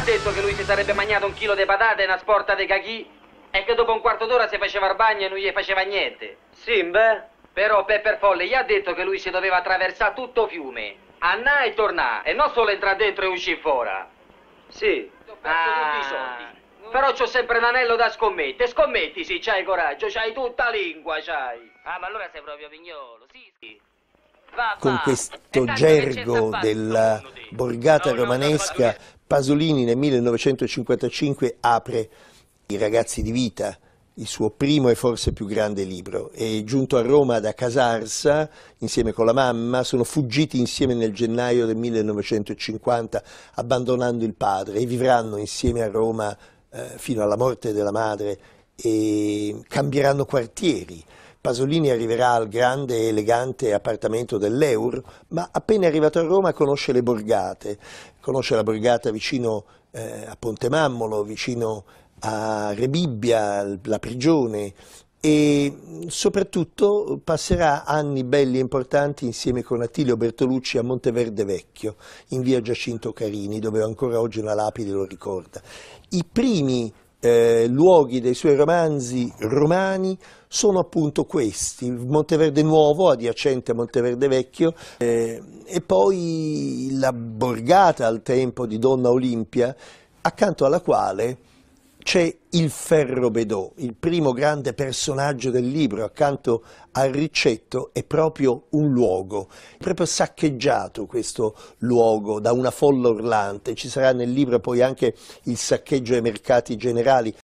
ha detto che lui si sarebbe mangiato un chilo di patate e una sporta di caghi e che dopo un quarto d'ora si faceva il bagno e non gli faceva niente. Sì, beh. Però Pepper Folle gli ha detto che lui si doveva attraversare tutto fiume, andare e tornare, e non solo entrare dentro e uscire fuori. Sì. Ho perso ah. tutti i soldi. Ah. Però c'ho sempre l'anello da scommettere. Scommetti, sì, c'hai coraggio, c'hai tutta lingua, c'hai. Ah, ma allora sei proprio pignolo, sì, sì. Va, va. Con questo gergo della borgata romanesca Pasolini nel 1955 apre I ragazzi di vita, il suo primo e forse più grande libro. È giunto a Roma da Casarsa, insieme con la mamma, sono fuggiti insieme nel gennaio del 1950, abbandonando il padre e vivranno insieme a Roma eh, fino alla morte della madre e cambieranno quartieri. Pasolini arriverà al grande e elegante appartamento dell'Eur, ma appena arrivato a Roma conosce le borgate, conosce la borgata vicino eh, a Ponte Mammolo, vicino a Rebibbia, la prigione, e soprattutto passerà anni belli e importanti insieme con Attilio Bertolucci a Monteverde Vecchio, in via Giacinto Carini, dove ancora oggi una lapide lo ricorda. I primi eh, luoghi dei suoi romanzi romani sono appunto questi, Monteverde Nuovo, adiacente a Monteverde Vecchio, eh, e poi la borgata al tempo di Donna Olimpia, accanto alla quale c'è il Ferro Bedò, il primo grande personaggio del libro, accanto a Riccetto è proprio un luogo, proprio saccheggiato questo luogo da una folla urlante, ci sarà nel libro poi anche il saccheggio ai mercati generali,